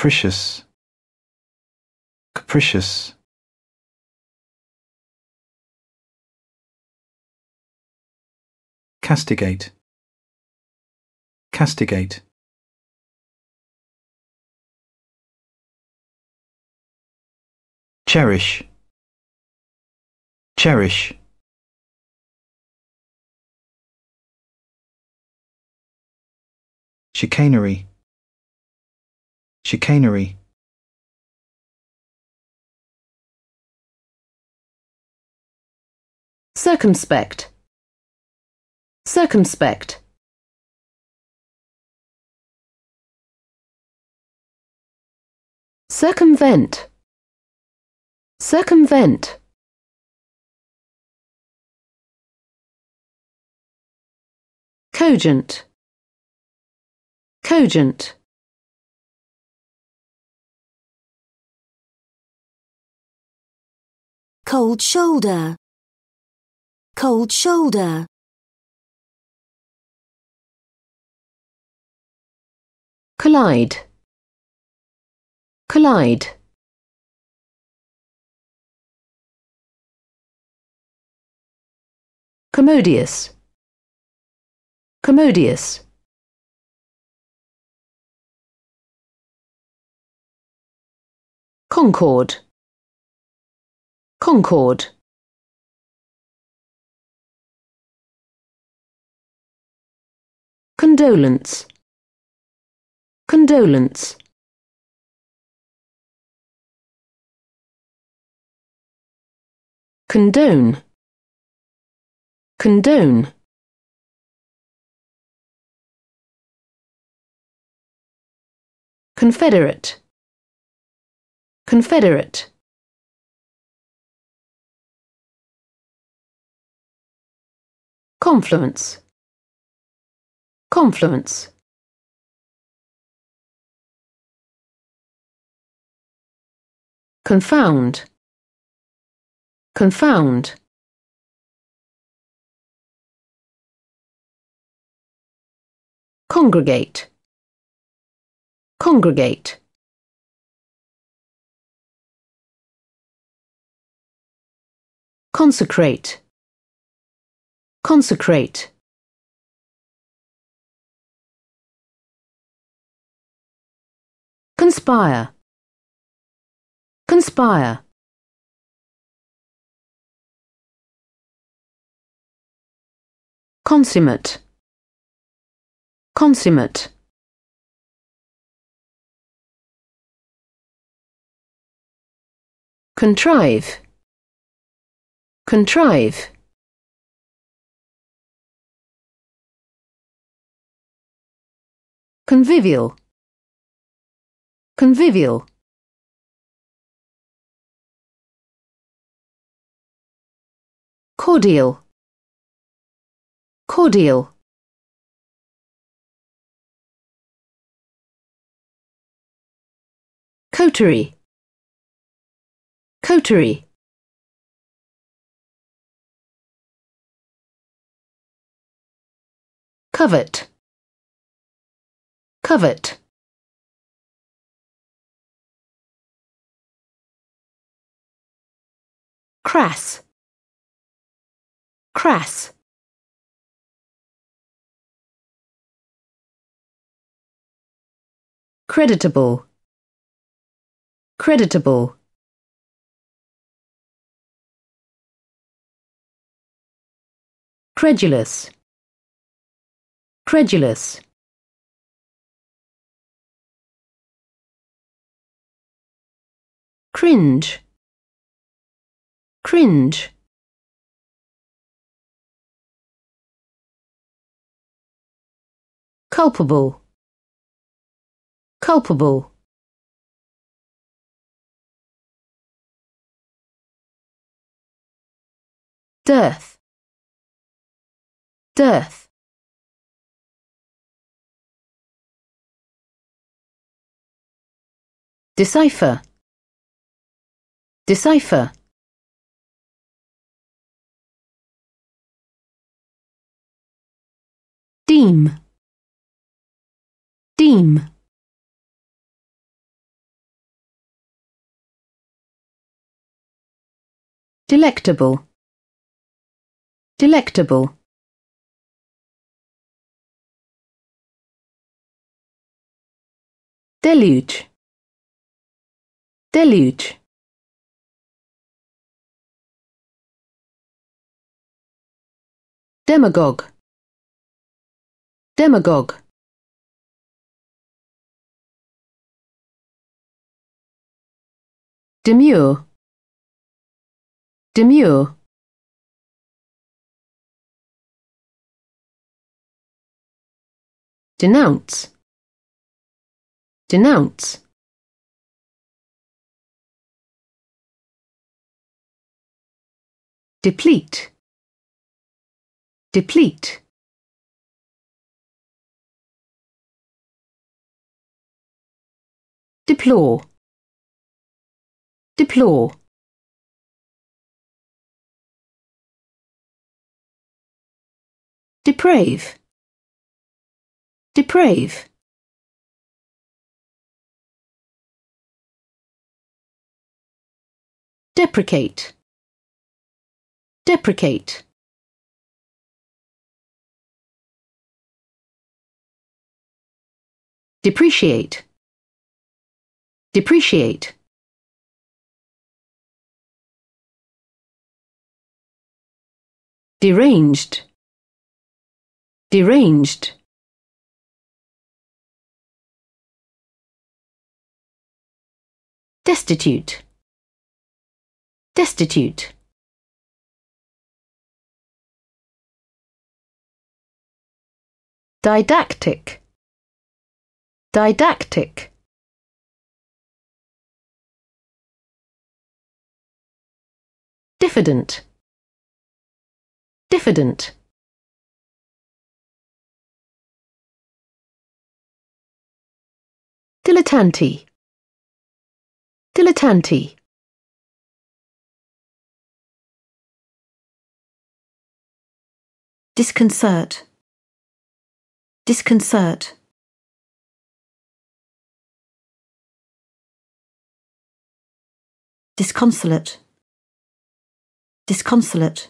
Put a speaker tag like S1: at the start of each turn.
S1: capricious capricious castigate castigate cherish cherish chicanery chicanery circumspect circumspect circumvent circumvent cogent cogent cold shoulder, cold shoulder. Collide, collide. Commodious, commodious. Concord concord condolence condolence condone condone confederate confederate Confluence Confluence Confound Confound Congregate Congregate Consecrate Consecrate Conspire Conspire Consummate Consummate Contrive Contrive convivial convivial cordial cordial coterie coterie covet covet crass crass creditable creditable credulous credulous cringe, cringe. Culpable, culpable. Dearth, dearth. decipher Decipher Deem Deem Delectable Delectable Deluge Deluge Demagogue Demagogue Demure Demure Denounce Denounce Deplete Deplete Deplore Deplore Deprave Deprave Deprecate Deprecate depreciate depreciate deranged deranged destitute destitute didactic Didactic Diffident Diffident Dilettanti Dilettanti Disconcert Disconcert disconsolate, disconsolate.